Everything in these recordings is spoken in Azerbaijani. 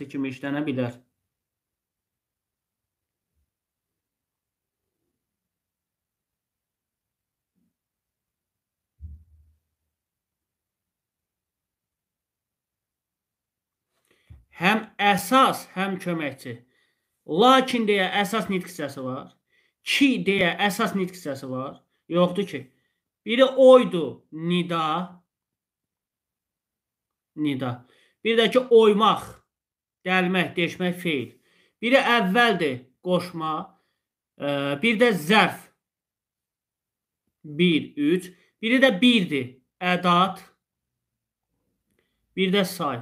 artı kimi işlənə bilər. Həm əsas, həm köməkçi. Lakin deyə əsas nitq hissəsi var. Ki deyə əsas nitq hissəsi var. Yoxdur ki. Biri oydu, nida. Nida. Bir də ki oymaq. Gəlmək, deşmək feil. Biri əvvəldir, qoşma. E, bir də zərf. 1, 3. Biri də birdir, ədad. Bir də say.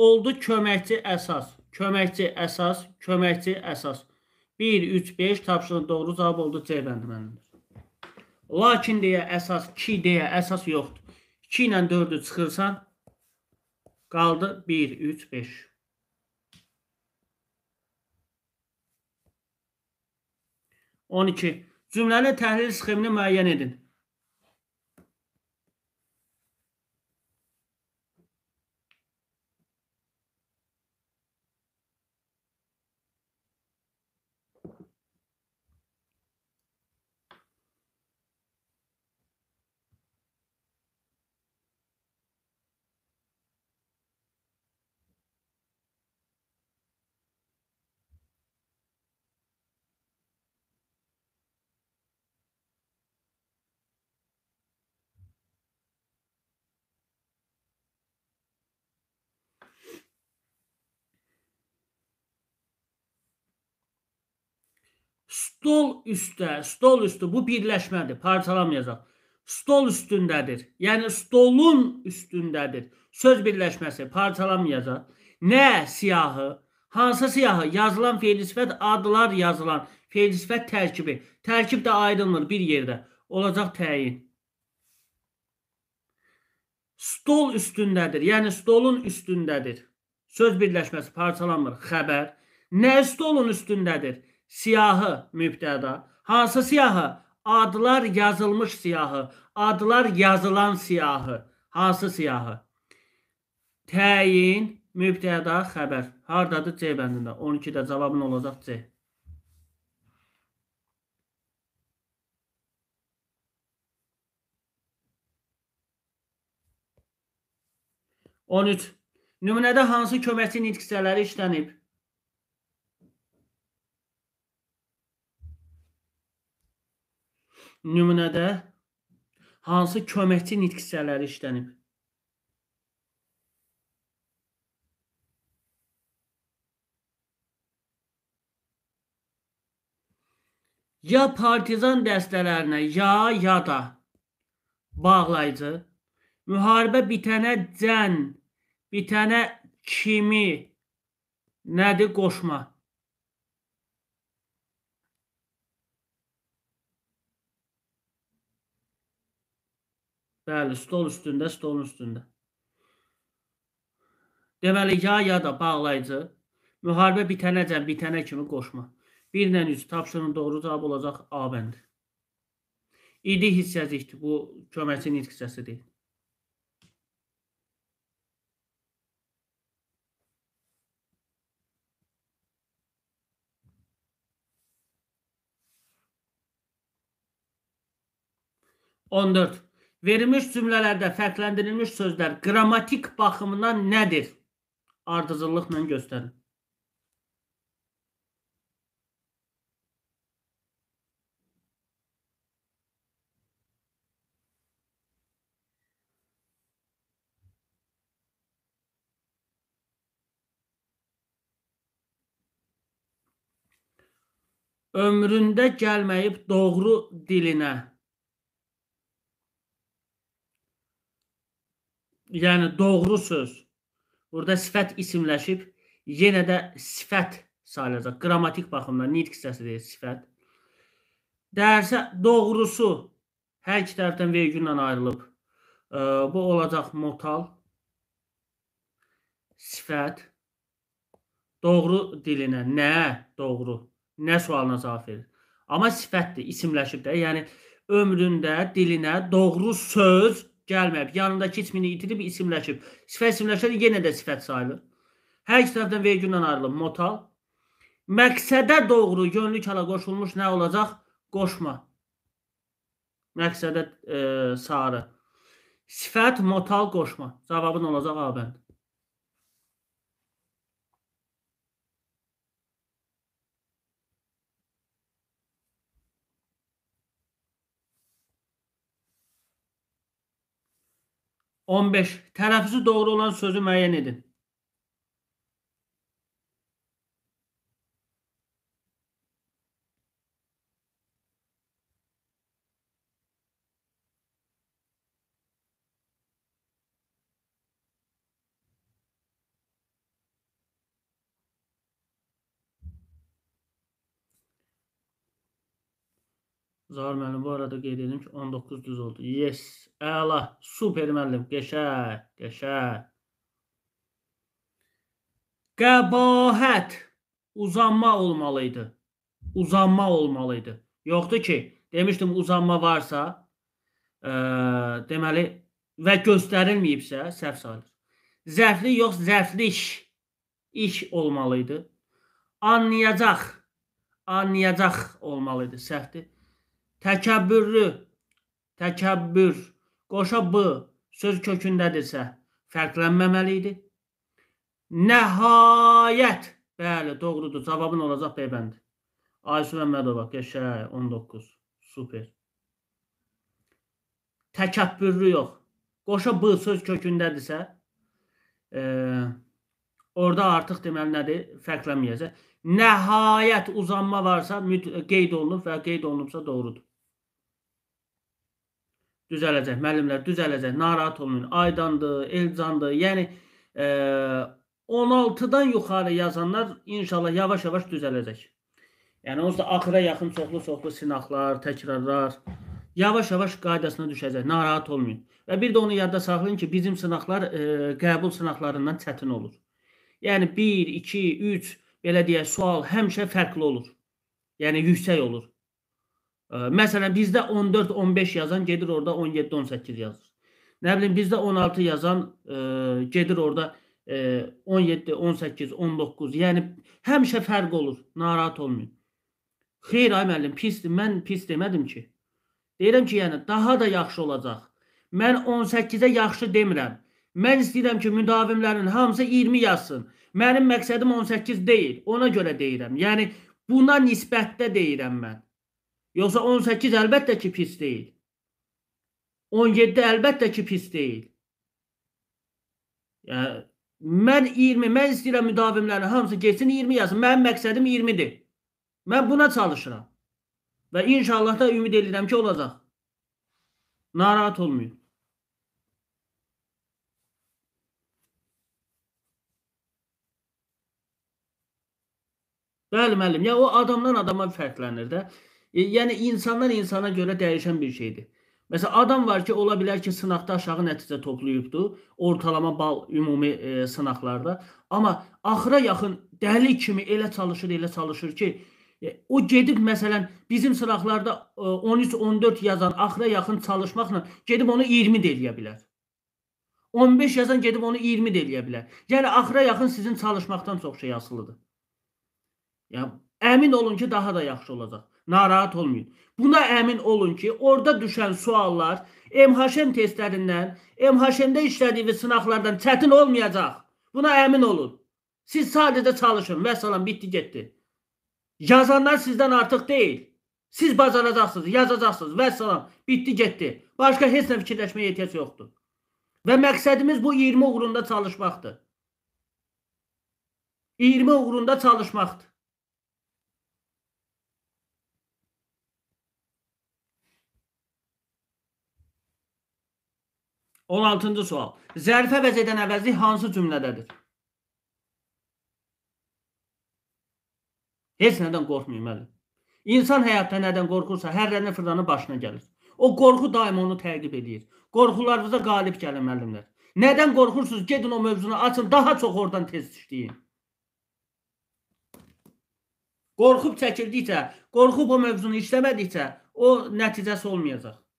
Oldu köməkçi əsas. Köməkçi əsas, köməkçi əsas. 1, 3, 5 tapşırın doğru cavab oldu C bəndiməndir. Lakin deyə əsas, ki deyə əsas yoxdur. 2 ilə 4-ü çıxırsan, qaldı 1, 3, 5. 12. Cümlənin təhlil sxemini müəyyən edin. Stol üstə, stol üstü bu birləşmədir, parçalamayacaq. Stol üstündədir. Yəni stolun üstündədir. Söz birləşməsi parçalamayacaq. Nə siyahı? Hansı siyahı? Yazılan feil sifət adlar yazılan feil sifət tərkibi. Tərkib də ayrılmır bir yerdə. Olacaq təyin. Stol üstündədir. Yəni stolun üstündədir. Söz birləşməsi parçalanmır. Xəbər. Nə stolun üstündədir? Siyahı mübtəda. Hansı siyahı? Adlar yazılmış siyahı. Adlar yazılan siyahı. Hansı siyahı? Təyin, mübtəda, xəbər. Hardadır C bəndində? 12-də cavabın olacaq C. On üç. Nümunədə hansı köməkçi nitq hissələri işlənib? nümunədə hansı köməkçi nitq hissələri işlənib? Ya partizan dəstələrinə, ya ya da bağlayıcı, müharibə bitənə cən, bitənə kimi nədir qoşma? Bəli, stol üstündə, stolun üstündə. Deməli, ya ya da bağlayıcı. Müharibə bitənəcən, bitənə kimi qoşma. 1 ilə 3 tapşırının doğru cavabı olacaq A bəndi. İdi hissəcikdir. Bu köməkçinin ilk hissəsidir. On dört. Verilmiş cümlələrdə fərqləndirilmiş sözlər qrammatik baxımından nədir? Ardıcıllıqla göstərin. ömründə gəlməyib doğru dilinə. Yəni doğru söz burada sifət isimləşib yenə də sifət sayılacaq. Qrammatik baxımdan nitq hissəsi deyil, sifət. Dərsə doğrusu hər iki tərəfdən vergüllə ayrılıb. E, bu olacaq motal sifət doğru dilinə nə doğru nə sualına cavab verir. Amma sifətdir, isimləşib də. Yəni ömründə dilinə doğru söz gəlməyib. Yanındakı ismini itirib isimləşib. Sifət isimləşir, yenə də sifət sayılır. Hər iki tərəfdən vergüllə ayrılıb. Motal. Məqsədə doğru gönlük hala qoşulmuş nə olacaq? Qoşma. Məqsədə e, sarı. Sifət, motal, qoşma. Cavabın olacaq A bənd. 15. Telaffuzu doğru olan sözü müəyyən edin. Zahar müəllim bu arada qeyd edim ki 19 düz oldu. Yes. Əla. Super müəllim. Qəşəng. Qəşəng. Qəbahət uzanma olmalı idi. Uzanma olmalı idi. Yoxdur ki, demişdim uzanma varsa, ə, e, deməli və göstərilməyibsə səhv sayılır. Zərfli yox, zərfliş iş olmalı idi. Anlayacaq, anlayacaq olmalı idi. Səhvdir. Təkəbbürlü, təkəbbür, qoşa b söz kökündədirsə, fərqlənməməli idi. Nəhayət, bəli, doğrudur, cavabın olacaq beybəndi. Aysu Məmmədova, qəşəng 19. Super. Təkəbbürlü yox. Qoşa b söz kökündədirsə, e, orada artıq deməli nədir? Fərqlənməyəcək. Nəhayət uzanma varsa qeyd olunub və qeyd olunubsa doğrudur düzələcək, müəllimlər düzələcək, narahat olmayın. Aydandır, Elcandır. Yəni e, 16-dan yuxarı yazanlar inşallah yavaş-yavaş düzələcək. Yəni onsuz da axıra yaxın çoxlu-çoxlu sınaqlar, təkrarlar yavaş-yavaş qaydasına düşəcək. Narahat olmayın. Və bir də onu yadda saxlayın ki, bizim sınaqlar e, qəbul sınaqlarından çətin olur. Yəni 1, 2, 3 belə deyək, sual həmişə fərqli olur. Yəni yüksək olur. Məsələn bizdə 14-15 yazan gedir orada 17-18 yazır. Nə bilim bizdə 16 yazan e, gedir orada e, 17, 18, 19. Yəni həmişə fərq olur. Narahat olmayın. Xeyr ay müəllim, pisdir. Mən pis demədim ki. Deyirəm ki, yəni daha da yaxşı olacaq. Mən 18-ə yaxşı demirəm. Mən istəyirəm ki, müdavimlərin hamısı 20 yazsın. Mənim məqsədim 18 deyil. Ona görə deyirəm. Yəni buna nisbətdə deyirəm mən. Yoxsa 18 əlbəttə ki, pis deyil. 17 əlbəttə ki, pis deyil. Yəni, mən 20, mən istəyirəm müdavimlərin hamısı geçsin 20 yazsın. Mənim məqsədim 20-dir. Mən buna çalışıram. Və inşallah da ümid edirəm ki, olacaq. Narahat olmayın. Bəli müəllim, ya o adamdan adama fərqlənir də. E, yəni insandan insana görə dəyişən bir şeydir. Məsələn, adam var ki, ola bilər ki, sınaqda aşağı nəticə toplayıbdı, ortalama bal ümumi e, sınaqlarda, amma axıra yaxın dəli kimi elə çalışır, elə çalışır ki, e, o gedib məsələn bizim sınaqlarda e, 13-14 yazan axıra yaxın çalışmaqla gedib onu 20 də eləyə bilər. 15 yazan gedib onu 20 də eləyə bilər. Yəni axıra yaxın sizin çalışmaqdan çox şey asılıdır. Yəni əmin olun ki, daha da yaxşı olacaq. Narahat olmayın. Buna əmin olun ki, orada düşən suallar MHM testlərindən, MHM-də işlədiyiniz sınaqlardan çətin olmayacaq. Buna əmin olun. Siz sadəcə çalışın. Məsələn, bitdi, getdi. Yazanlar sizdən artıq deyil. Siz bacaracaqsınız, yazacaqsınız. Vəssalam, bitdi, getdi. Başqa heç nə fikirləşməyə ehtiyac yoxdur. Və məqsədimiz bu 20 uğrunda çalışmaqdır. 20 uğrunda çalışmaqdır. 16-cı sual. Zərfə vəz edən əvəzlik hansı cümlədədir? Heç nədən qorxmayın, İnsan həyatda nədən qorxursa, hər rənə fırlanı başına gəlir. O qorxu daima onu təqib edir. Qorxularınıza qalib gəlin, müəllimlər. Nədən qorxursunuz? Gedin o mövzunu açın, daha çox oradan tez işləyin. Qorxub çəkildikcə, qorxub o mövzunu işləmədikcə, o nəticəsi olmayacaq.